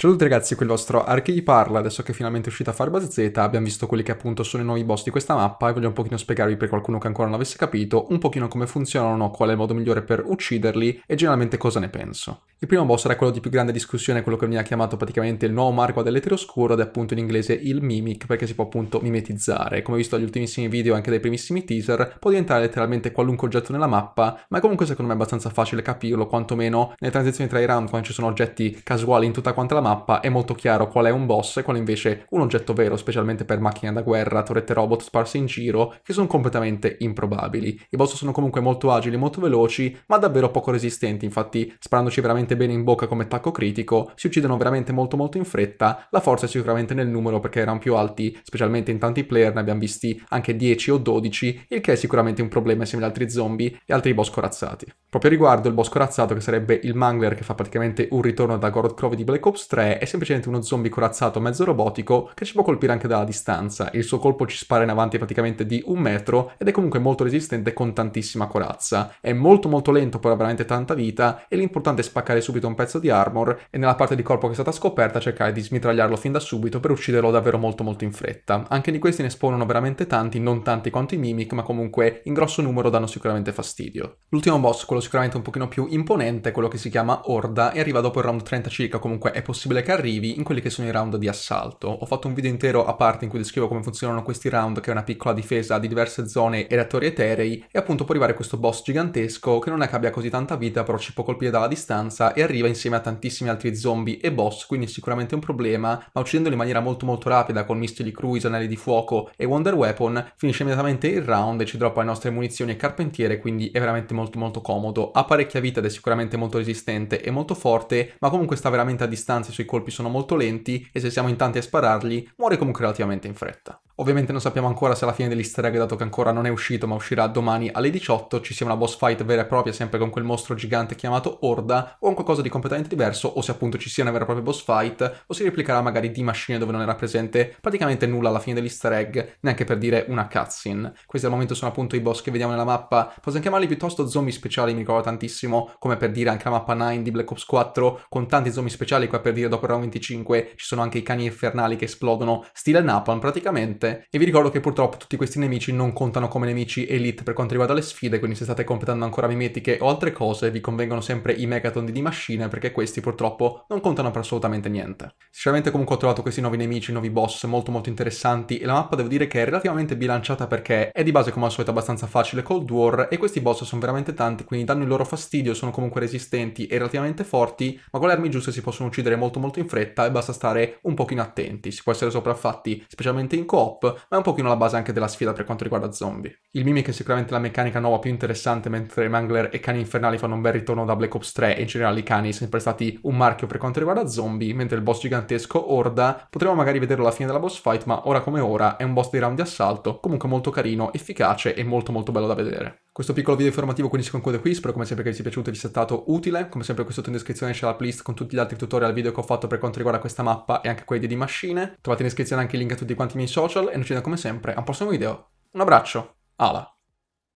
Ciao a tutti ragazzi, qui il vostro Arche gli parla, adesso che è finalmente uscita Farba Z abbiamo visto quelli che appunto sono i nuovi boss di questa mappa e voglio un pochino spiegarvi per qualcuno che ancora non avesse capito un pochino come funzionano, qual è il modo migliore per ucciderli e generalmente cosa ne penso. Il primo boss era quello di più grande discussione, quello che veniva chiamato praticamente il nuovo Marco dell'eteroscuro ed è appunto in inglese il Mimic perché si può appunto mimetizzare. Come visto dagli ultimissimi video e anche dai primissimi teaser può diventare letteralmente qualunque oggetto nella mappa ma comunque secondo me è abbastanza facile capirlo quantomeno nelle transizioni tra i round quando ci sono oggetti casuali in tutta quanta la mappa mappa è molto chiaro qual è un boss e qual è invece un oggetto vero, specialmente per macchine da guerra, torrette robot sparse in giro, che sono completamente improbabili. I boss sono comunque molto agili, molto veloci, ma davvero poco resistenti, infatti sparandoci veramente bene in bocca come attacco critico, si uccidono veramente molto molto in fretta, la forza è sicuramente nel numero perché erano più alti, specialmente in tanti player, ne abbiamo visti anche 10 o 12, il che è sicuramente un problema insieme ad altri zombie e altri boss corazzati. Proprio riguardo il boss corazzato che sarebbe il Mangler che fa praticamente un ritorno da Gorod Crow di Black Ops 3, 3 è semplicemente uno zombie corazzato mezzo robotico che ci può colpire anche dalla distanza. Il suo colpo ci spara in avanti praticamente di un metro ed è comunque molto resistente con tantissima corazza. È molto molto lento, però ha veramente tanta vita e l'importante è spaccare subito un pezzo di armor e nella parte di corpo che è stata scoperta cercare di smitragliarlo fin da subito per ucciderlo davvero molto molto in fretta. Anche di questi ne spawnano veramente tanti, non tanti quanto i Mimic, ma comunque in grosso numero danno sicuramente fastidio. L'ultimo boss, quello sicuramente un pochino più imponente, quello che si chiama Horda e arriva dopo il round 30 circa, comunque è possibile possibile che arrivi in quelli che sono i round di assalto. Ho fatto un video intero a parte in cui descrivo come funzionano questi round, che è una piccola difesa di diverse zone e reattori eterei, e appunto può arrivare questo boss gigantesco che non è che abbia così tanta vita, però ci può colpire dalla distanza e arriva insieme a tantissimi altri zombie e boss, quindi sicuramente un problema, ma uccidendoli in maniera molto molto rapida con di cruise, anelli di fuoco e wonder weapon, finisce immediatamente il round e ci droppa le nostre munizioni e carpentiere, quindi è veramente molto molto comodo. Ha parecchia vita ed è sicuramente molto resistente e molto forte, ma comunque sta veramente a distanza senso i colpi sono molto lenti e se siamo in tanti a sparargli, muore comunque relativamente in fretta. Ovviamente non sappiamo ancora se alla fine dell'easter egg, dato che ancora non è uscito, ma uscirà domani alle 18, ci sia una boss fight vera e propria, sempre con quel mostro gigante chiamato Horda, o un qualcosa di completamente diverso, o se appunto ci sia una vera e propria boss fight, o si replicherà magari di Machine dove non era presente praticamente nulla alla fine dell'easter egg, neanche per dire una cutscene. Questi al momento sono appunto i boss che vediamo nella mappa, possiamo chiamarli piuttosto zombie speciali, mi ricordo tantissimo, come per dire anche la mappa 9 di Black Ops 4, con tanti zombie speciali, qua per dire dopo il round 25 ci sono anche i cani infernali che esplodono, stile Napalm praticamente, forte e vi ricordo che purtroppo tutti questi nemici non contano come nemici elite per quanto riguarda le sfide, quindi se state completando ancora mimetiche o altre cose vi convengono sempre i megaton di D-Machine perché questi purtroppo non contano per assolutamente niente. Sicuramente comunque ho trovato questi nuovi nemici, nuovi boss molto molto interessanti e la mappa devo dire che è relativamente bilanciata perché è di base come al solito abbastanza facile Cold War e questi boss sono veramente tanti quindi danno il loro fastidio, sono comunque resistenti e relativamente forti ma con le armi giuste si possono uccidere molto molto in fretta e basta stare un pochino attenti, si può essere sopraffatti specialmente in coop pop, ma è un pochino la base anche della sfida per quanto riguarda zombie. Il Mimic è sicuramente la meccanica nuova più interessante, mentre Mangler e Cani Infernali fanno un bel ritorno da Black Ops 3 e in generale i cani sono sempre stati un marchio per quanto riguarda zombie, mentre il boss gigantesco Orda potremmo magari vederlo alla fine della boss fight, ma ora come ora è un boss di round di assalto, comunque molto carino, efficace e molto molto bello da vedere. Questo piccolo video informativo quindi si conclude qui, spero come sempre che vi sia piaciuto e vi sia stato utile, come sempre qui sotto in descrizione c'è la playlist con tutti gli altri tutorial video che ho fatto per quanto riguarda questa mappa e anche quelli di Machine, trovate in descrizione anche il link a tutti quanti i miei social e noi ci vediamo come sempre a un prossimo video, un abbraccio, ala!